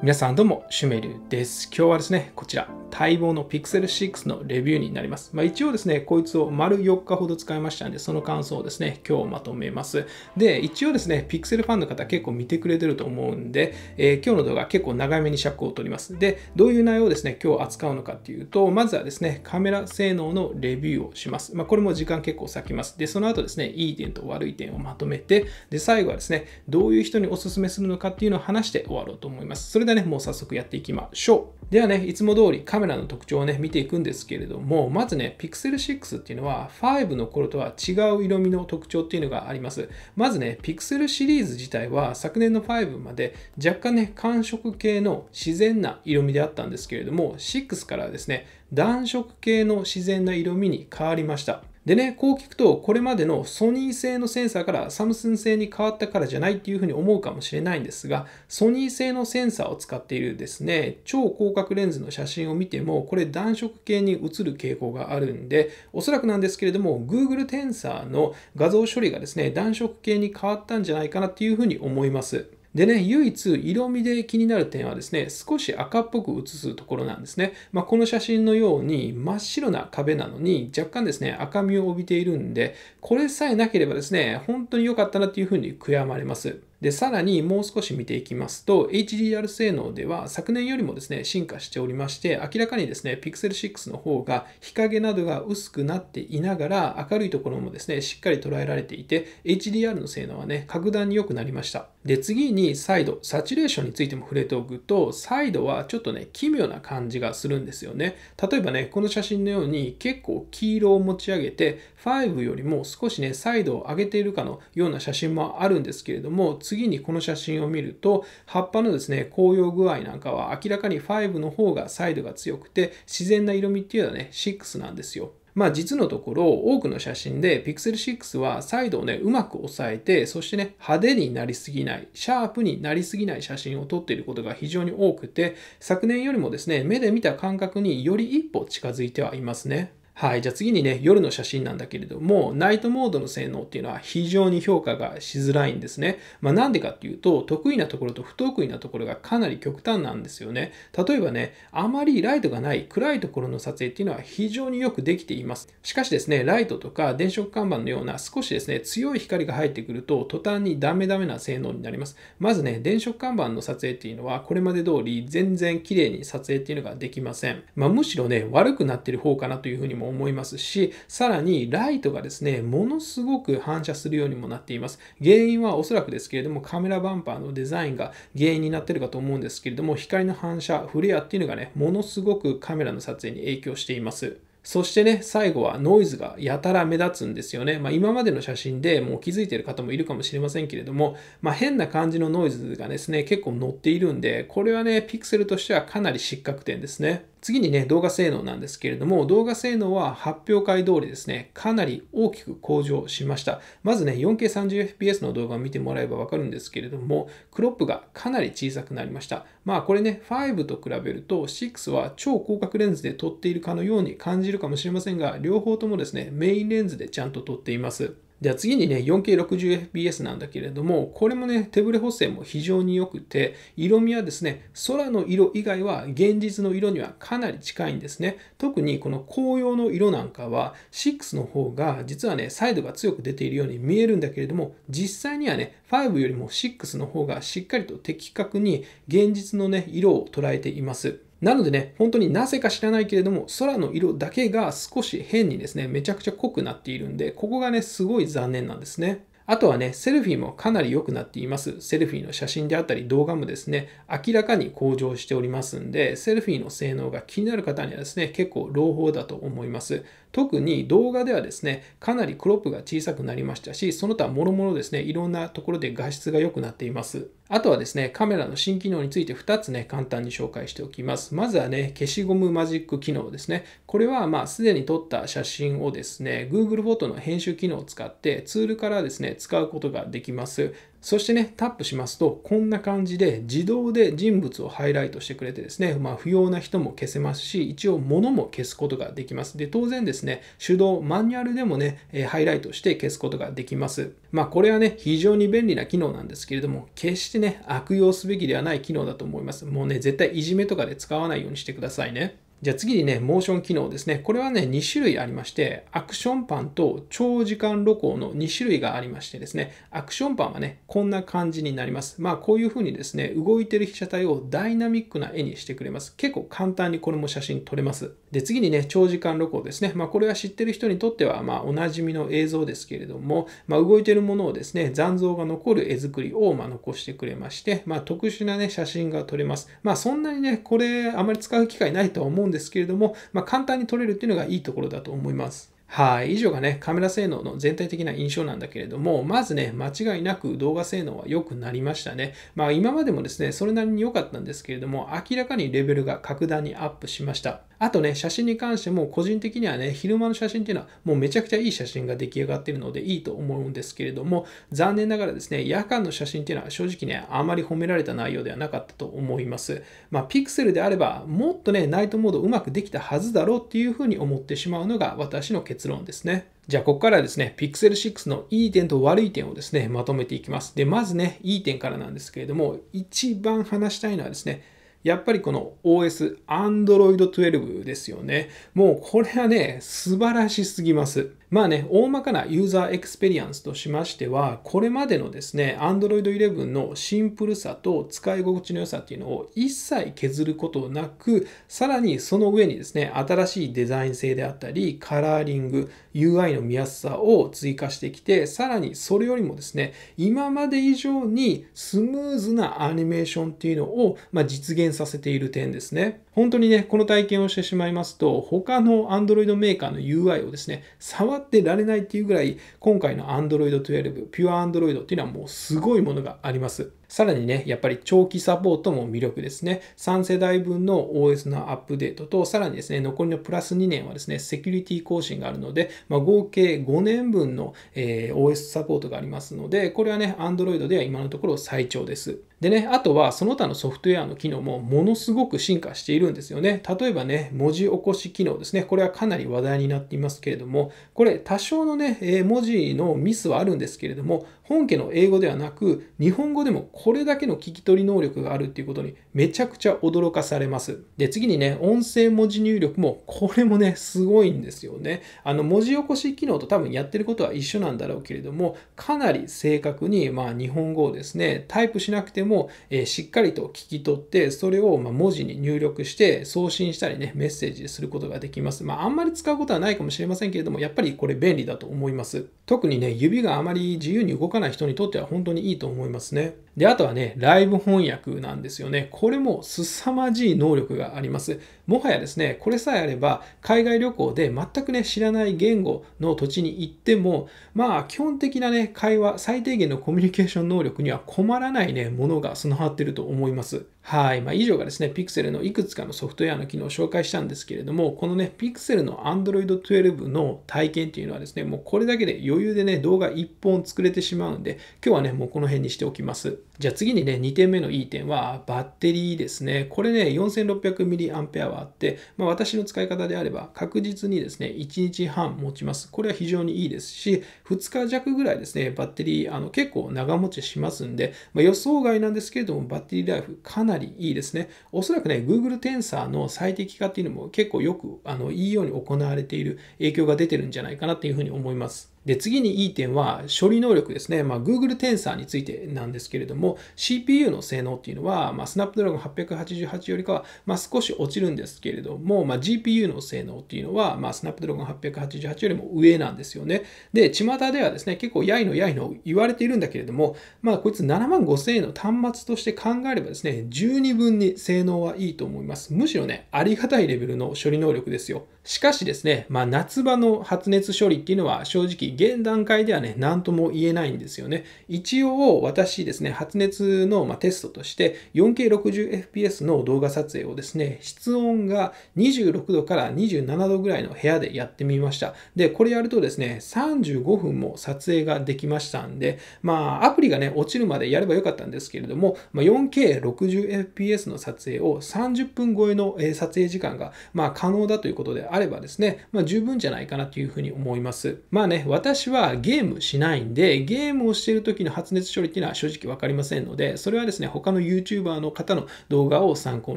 皆さんどうも、シュメルです。今日はですね、こちら、待望の Pixel 6のレビューになります。まあ、一応ですね、こいつを丸4日ほど使いましたんで、その感想をですね、今日まとめます。で、一応ですね、Pixel ファンの方結構見てくれてると思うんで、えー、今日の動画結構長めに尺を取ります。で、どういう内容をですね、今日扱うのかっていうと、まずはですね、カメラ性能のレビューをします。まあ、これも時間結構割きます。で、その後ですね、いい点と悪い点をまとめて、で、最後はですね、どういう人にお勧めするのかっていうのを話して終わろうと思います。それではね、もう早速やっていきましょう。ではね、いつも通りカメラの特徴をね、見ていくんですけれども、まずね、Pixel 6っていうのは5の頃とは違う色味の特徴っていうのがあります。まずね、Pixel シリーズ自体は昨年の5まで若干ね、寒色系の自然な色味であったんですけれども、6からですね、暖色系の自然な色味に変わりました。でね、こう聞くと、これまでのソニー製のセンサーからサムスン製に変わったからじゃないっていうふうに思うかもしれないんですが、ソニー製のセンサーを使っているですね、超広角レンズの写真を見ても、これ暖色系に映る傾向があるんで、おそらくなんですけれども、Google Tensor の画像処理がですね、暖色系に変わったんじゃないかなっていうふうに思います。でね、唯一色味で気になる点はですね、少し赤っぽく写すところなんですね。まあ、この写真のように真っ白な壁なのに若干ですね、赤みを帯びているんで、これさえなければですね、本当に良かったなっていうふうに悔やまれます。で、さらにもう少し見ていきますと、HDR 性能では昨年よりもですね、進化しておりまして、明らかにですね、Pixel 6の方が日陰などが薄くなっていながら、明るいところもですね、しっかり捉えられていて、HDR の性能はね、格段に良くなりました。で、次にサイド、サチュレーションについても触れておくと、サイドはちょっとね、奇妙な感じがするんですよね。例えばね、この写真のように結構黄色を持ち上げて、5よりも少しね、サイドを上げているかのような写真もあるんですけれども、次にこの写真を見ると、葉っぱのですね、紅葉具合なんかは明らかに5の方がサイドが強くて、自然な色味っていうのはね、6なんですよ。まあ実のところ多くの写真で Pixel 6はサイドをね、うまく抑えて、そしてね、派手になりすぎない、シャープになりすぎない写真を撮っていることが非常に多くて、昨年よりもですね、目で見た感覚により一歩近づいてはいますね。はい。じゃあ次にね、夜の写真なんだけれども、ナイトモードの性能っていうのは非常に評価がしづらいんですね。まあなんでかっていうと、得意なところと不得意なところがかなり極端なんですよね。例えばね、あまりライトがない暗いところの撮影っていうのは非常によくできています。しかしですね、ライトとか電飾看板のような少しですね、強い光が入ってくると、途端にダメダメな性能になります。まずね、電飾看板の撮影っていうのは、これまで通り全然綺麗に撮影っていうのができません。まあむしろね、悪くなってる方かなというふうにも思いますし、さらにライトがですね、ものすごく反射するようにもなっています。原因はおそらくですけれども、カメラバンパーのデザインが原因になってるかと思うんですけれども、光の反射、フレアっていうのがね、ものすごくカメラの撮影に影響しています。そしてね、最後はノイズがやたら目立つんですよね。まあ、今までの写真でもう気づいている方もいるかもしれませんけれども、まあ、変な感じのノイズがですね、結構乗っているんで、これはね、ピクセルとしてはかなり失格点ですね。次にね、動画性能なんですけれども、動画性能は発表会通りですね、かなり大きく向上しました。まずね、4K30fps の動画を見てもらえばわかるんですけれども、クロップがかなり小さくなりました。まあこれね、5と比べると6は超広角レンズで撮っているかのように感じるかもしれませんが、両方ともですね、メインレンズでちゃんと撮っています。では次にね、4K60fps なんだけれども、これもね、手ブレ補正も非常に良くて、色味はですね、空の色以外は現実の色にはかなり近いんですね。特にこの紅葉の色なんかは、6の方が実はね、サイドが強く出ているように見えるんだけれども、実際にはね、5よりも6の方がしっかりと的確に現実のね、色を捉えています。なのでね、本当になぜか知らないけれども、空の色だけが少し変にですね、めちゃくちゃ濃くなっているんで、ここがね、すごい残念なんですね。あとはね、セルフィーもかなり良くなっています。セルフィーの写真であったり動画もですね、明らかに向上しておりますんで、セルフィーの性能が気になる方にはですね、結構朗報だと思います。特に動画ではですね、かなりクロップが小さくなりましたし、その他もろもろですね、いろんなところで画質が良くなっています。あとはですね、カメラの新機能について2つね、簡単に紹介しておきます。まずはね、消しゴムマジック機能ですね。これは、まあ、すでに撮った写真をですね、Google フォトの編集機能を使ってツールからですね、使うことができます。そしてね、タップしますと、こんな感じで自動で人物をハイライトしてくれてですね、まあ、不要な人も消せますし、一応物も消すことができます。で、当然ですね、手動、マニュアルでもね、ハイライトして消すことができます。まあ、これはね、非常に便利な機能なんですけれども、決してね、悪用すべきではない機能だと思います。もうね、絶対いじめとかで使わないようにしてくださいね。じゃあ次にね、モーション機能ですね。これはね、2種類ありまして、アクションパンと長時間露光の2種類がありましてですね、アクションパンはね、こんな感じになります。まあ、こういう風にですね、動いてる被写体をダイナミックな絵にしてくれます。結構簡単にこれも写真撮れます。で、次にね、長時間露光ですね。まあ、これは知ってる人にとっては、まあ、おなじみの映像ですけれども、まあ、動いてるものをですね、残像が残る絵作りを、ま残してくれまして、ま特殊なね、写真が撮れます。まあ、そんなにね、これ、あまり使う機会ないとは思うんですけれども、ま簡単に撮れるっていうのがいいところだと思います。はい、以上がね、カメラ性能の全体的な印象なんだけれども、まずね、間違いなく動画性能は良くなりましたね。まあ今までもですね、それなりに良かったんですけれども、明らかにレベルが格段にアップしました。あとね、写真に関しても個人的にはね、昼間の写真っていうのはもうめちゃくちゃいい写真が出来上がってるのでいいと思うんですけれども、残念ながらですね、夜間の写真っていうのは正直ね、あまり褒められた内容ではなかったと思います。まあ、ピクセルであれば、もっとね、ナイトモードうまくできたはずだろうっていうふうに思ってしまうのが私の結結論ですね。じゃあ、ここからですね、Pixel 6のいい点と悪い点をですね、まとめていきます。で、まずね、いい点からなんですけれども、一番話したいのはですね、やっぱりこの OS、Android 12ですよね。もうこれはね、素晴らしすぎます。まあね、大まかなユーザーエクスペリエンスとしましては、これまでのですね、Android 11のシンプルさと使い心地の良さっていうのを一切削ることなく、さらにその上にですね、新しいデザイン性であったり、カラーリング、UI の見やすさを追加してきて、さらにそれよりもですね、今まで以上にスムーズなアニメーションっていうのを、まあ、実現させている点ですね。本当にね、この体験をしてしまいますと、他の Android メーカーの UI をですね、触ってられないっていうぐらい、今回の Android 12、Pure Android っていうのはもうすごいものがあります。さらにね、やっぱり長期サポートも魅力ですね。3世代分の OS のアップデートと、さらにですね、残りのプラス2年はですね、セキュリティ更新があるので、まあ、合計5年分の、えー、OS サポートがありますので、これはね、Android では今のところ最長です。でね、あとはその他のソフトウェアの機能もものすごく進化しているんですよね。例えばね、文字起こし機能ですね。これはかなり話題になっていますけれども、これ多少のね、文字のミスはあるんですけれども、本家の英語ではなく日本語でもこれだけの聞き取り能力があるっていうことにめちゃくちゃ驚かされます。で、次にね、音声文字入力もこれもね、すごいんですよね。あの文字起こし機能と多分やってることは一緒なんだろうけれども、かなり正確にまあ日本語をですね、タイプしなくても、えー、しっかりと聞き取って、それをま文字に入力して送信したりね、メッセージすることができます。まああんまり使うことはないかもしれませんけれども、やっぱりこれ便利だと思います。特にね、指があまり自由に動かかない人にとっては本当にいいと思いますね。で、あとはね、ライブ翻訳なんですよね。これも凄まじい能力があります。もはやですね、これさえあれば、海外旅行で全くね、知らない言語の土地に行っても、まあ、基本的なね、会話、最低限のコミュニケーション能力には困らないね、ものが備わっていると思います。はい。まあ、以上がですね、Pixel のいくつかのソフトウェアの機能を紹介したんですけれども、このね、Pixel の Android 12の体験っていうのはですね、もうこれだけで余裕でね、動画1本作れてしまうんで、今日はね、もうこの辺にしておきます。じゃあ次にね、2点目のいい点は、バッテリーですね。これね、4600mAh あって、まあ、私の使い方であれば、確実にですね、1日半持ちます。これは非常にいいですし、2日弱ぐらいですね、バッテリー、あの結構長持ちしますんで、まあ、予想外なんですけれども、バッテリーライフかなりりいいですね。おそらくね、Google Tensor の最適化っていうのも結構よくあのいいように行われている影響が出てるんじゃないかなっていうふうに思います。で、次にいい点は処理能力ですね。まあ、Google Tensor についてなんですけれども、CPU の性能っていうのは、まあ、Snapdragon 888よりかは、まあ、少し落ちるんですけれども、まあ、GPU の性能っていうのは、まあ、Snapdragon 888よりも上なんですよね。で、巷ではですね、結構やいのやいの言われているんだけれども、まあ、こいつ7万5000円の端末として考えればですね、十二分に性能はいいと思います。むしろね、ありがたいレベルの処理能力ですよ。しかしですね、まあ、夏場の発熱処理っていうのは正直現段階ではね、何とも言えないんですよね。一応私ですね、発熱のテストとして 4K60fps の動画撮影をですね、室温が26度から27度ぐらいの部屋でやってみました。で、これやるとですね、35分も撮影ができましたんで、まあアプリがね、落ちるまでやればよかったんですけれども、まあ、4K60fps の撮影を30分超えの撮影時間がま可能だということで、あればですね、まあ、十分じゃないかなというふうに思います。まあね、私はゲームしないんで、ゲームをしている時の発熱処理っていうのは正直分かりませんので、それはですね、他の YouTuber の方の動画を参考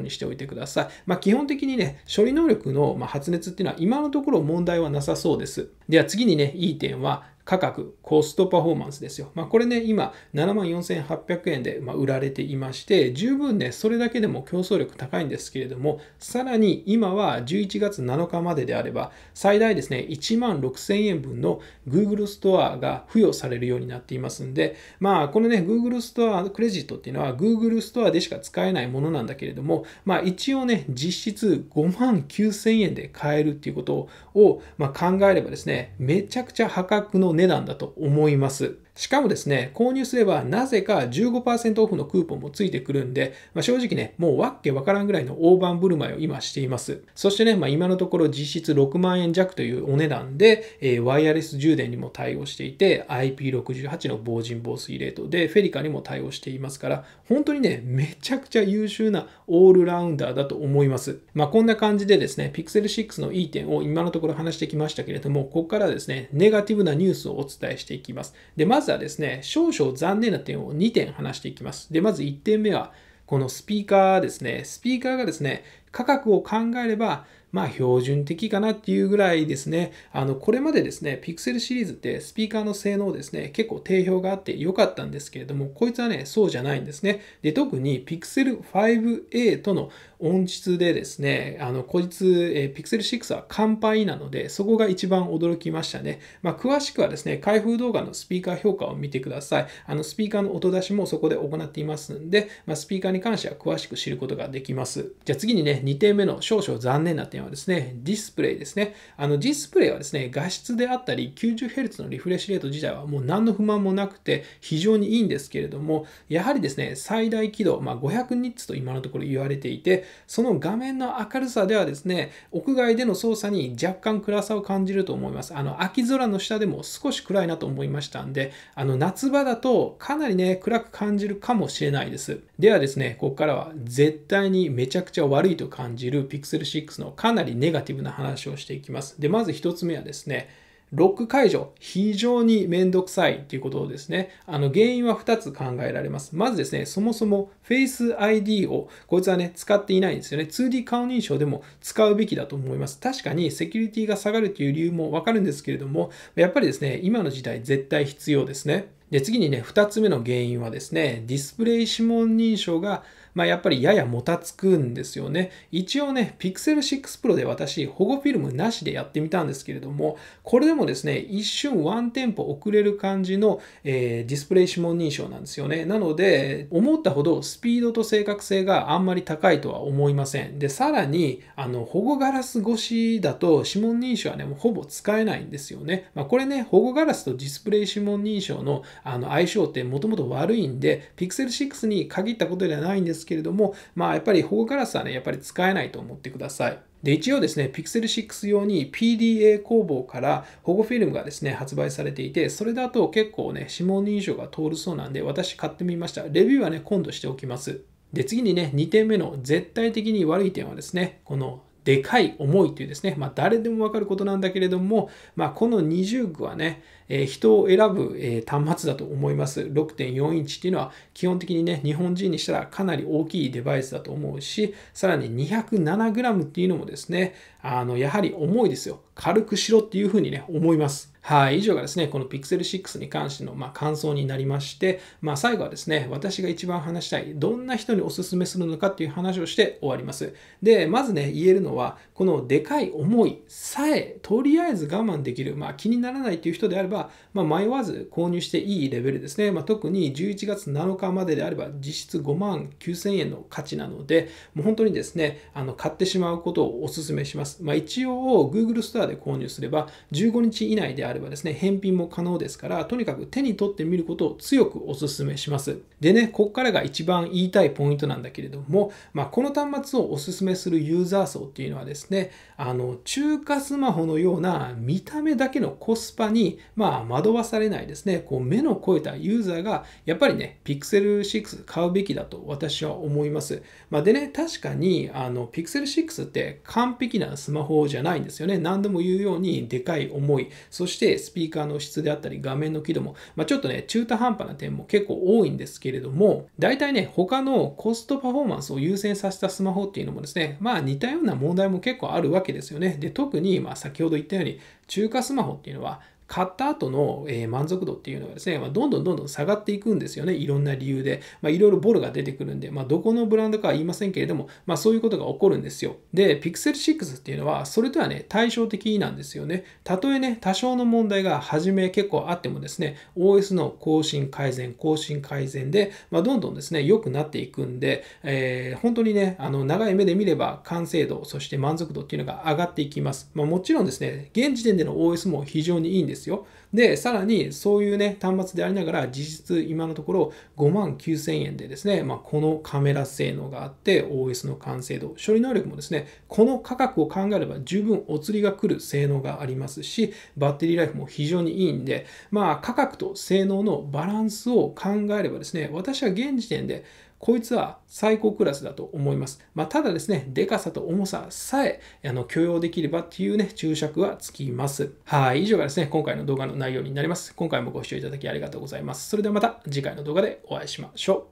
にしておいてください。まあ、基本的にね、処理能力の発熱っていうのは今のところ問題はなさそうです。では次にね、いい点は、価格、コストパフォーマンスですよ。まあ、これね、今、74,800円でま売られていまして、十分ね、それだけでも競争力高いんですけれども、さらに今は11月7日までであれば、最大ですね、16,000円分の Google ストアが付与されるようになっていますんで、まあ、このね、Google ストアクレジットっていうのは、Google ストアでしか使えないものなんだけれども、まあ、一応ね、実質5万9,000円で買えるっていうことを、まあ、考えればですね、めちゃくちゃ破格の値値段だと思います。しかもですね、購入すればなぜか15%オフのクーポンもついてくるんで、まあ、正直ね、もうわっけわからんぐらいの大盤振る舞いを今しています。そしてね、まあ、今のところ実質6万円弱というお値段で、えー、ワイヤレス充電にも対応していて、IP68 の防塵防水レートで、フェリカにも対応していますから、本当にね、めちゃくちゃ優秀なオールラウンダーだと思います。まあ、こんな感じでですね、Pixel 6のいい点を今のところ話してきましたけれども、ここからですね、ネガティブなニュースをお伝えしていきます。で、まずはですね、少々残念な点を2点話していきます。で、まず1点目は、このスピーカーですね。スピーカーがですね、価格を考えれば、まあ標準的かなっていうぐらいですね、あの、これまでですね、ピクセルシリーズってスピーカーの性能ですね、結構定評があって良かったんですけれども、こいつはね、そうじゃないんですね。で、特にピクセル 5a との音質でですね、あの、こいつ、えー、Pixel 6は完敗なので、そこが一番驚きましたね。まあ、詳しくはですね、開封動画のスピーカー評価を見てください。あの、スピーカーの音出しもそこで行っていますんで、まあ、スピーカーに関しては詳しく知ることができます。じゃあ次にね、2点目の少々残念な点はですね、ディスプレイですね。あの、ディスプレイはですね、画質であったり、90Hz のリフレッシュレート自体はもう何の不満もなくて、非常にいいんですけれども、やはりですね、最大輝度、まあ、500ニッツと今のところ言われていて、その画面の明るさではですね、屋外での操作に若干暗さを感じると思います。あの、秋空の下でも少し暗いなと思いましたんで、あの、夏場だとかなりね、暗く感じるかもしれないです。ではですね、ここからは絶対にめちゃくちゃ悪いと感じる Pixel 6のかなりネガティブな話をしていきます。で、まず1つ目はですね、ロック解除、非常にめんどくさいということをですね、あの原因は2つ考えられます。まずですね、そもそも Face ID をこいつはね、使っていないんですよね。2D 顔認証でも使うべきだと思います。確かにセキュリティが下がるという理由もわかるんですけれども、やっぱりですね、今の時代絶対必要ですね。で、次にね、2つ目の原因はですね、ディスプレイ指紋認証がまあ、やっぱりややもたつくんですよね。一応ね、Pixel 6 Pro で私、保護フィルムなしでやってみたんですけれども、これでもですね、一瞬ワンテンポ遅れる感じの、えー、ディスプレイ指紋認証なんですよね。なので、思ったほどスピードと正確性があんまり高いとは思いません。で、さらに、あの、保護ガラス越しだと指紋認証はね、もうほぼ使えないんですよね。まあ、これね、保護ガラスとディスプレイ指紋認証のあの相性ってもともと悪いんで、Pixel 6に限ったことではないんですですけれども、まあやっぱり保護ガラスはね、やっぱり使えないと思ってください。で、一応ですね、Pixel 6用に PDA 工房から保護フィルムがですね、発売されていて、それだと結構ね、指紋認証が通るそうなんで、私買ってみました。レビューはね、今度しておきます。で、次にね、2点目の絶対的に悪い点はですね、このでかい重いというですね、まあ誰でもわかることなんだけれども、まあこの20具はね、え人を選ぶ、え端末だと思います。6.4インチっていうのは基本的にね、日本人にしたらかなり大きいデバイスだと思うし、さらに 207g っていうのもですね、あの、やはり重いですよ。軽くしろっていうふうにね、思います。はい、以上がですね、この Pixel 6に関しての、まあ、感想になりまして、まあ、最後はですね、私が一番話したい、どんな人におすすめするのかっていう話をして終わります。で、まずね、言えるのは、このでかい思いさえ、とりあえず我慢できる、まあ、気にならないという人であれば、ま迷わず購入していいレベルですね。まあ、特に11月7日までであれば実質5万9000円の価値なので、もう本当にですね、あの買ってしまうことをお勧めします。まあ、一応、Google ストアで購入すれば15日以内であればですね、返品も可能ですから、とにかく手に取ってみることを強くお勧めします。でね、こっからが一番言いたいポイントなんだけれども、まあ、この端末をお勧めするユーザー層っていうのはですね、あの中華スマホのような見た目だけのコスパに、まあまあ、惑わされないですね、こう目の肥えたユーザーが、やっぱりね、Pixel 6買うべきだと私は思います。まあ、でね、確かに、あの、Pixel 6って完璧なスマホじゃないんですよね。何度も言うように、でかい重い、そしてスピーカーの質であったり、画面の輝度も、まあ、ちょっとね、中途半端な点も結構多いんですけれども、大体ね、他のコストパフォーマンスを優先させたスマホっていうのもですね、まあ似たような問題も結構あるわけですよね。で、特に、まあ先ほど言ったように、中華スマホっていうのは、買った後の、え満足度っていうのがですね、まどんどんどんどん下がっていくんですよね。いろんな理由で。まあ、いろいろボロが出てくるんで、まあ、どこのブランドかは言いませんけれども、まあ、そういうことが起こるんですよ。で、Pixel 6っていうのは、それとはね、対照的なんですよね。たとえね、多少の問題が初め結構あってもですね、OS の更新改善、更新改善で、まどんどんですね、良くなっていくんで、えー、本当にね、あの、長い目で見れば完成度、そして満足度っていうのが上がっていきます。まもちろんですね、現時点での OS も非常にいいんですですよ。で、さらにそういうね、端末でありながら、実質今のところ5万9000円でですね、まあ、このカメラ性能があって、OS の完成度、処理能力もですね、この価格を考えれば十分お釣りが来る性能がありますし、バッテリーライフも非常にいいんで、まあ、価格と性能のバランスを考えればですね、私は現時点でこいつは最高クラスだと思います。まあ、ただですね、でかさと重ささえあの許容できればっていうね、注釈はつきます。はい、以上がですね、今回の動画の内容になります。今回もご視聴いただきありがとうございます。それではまた次回の動画でお会いしましょう。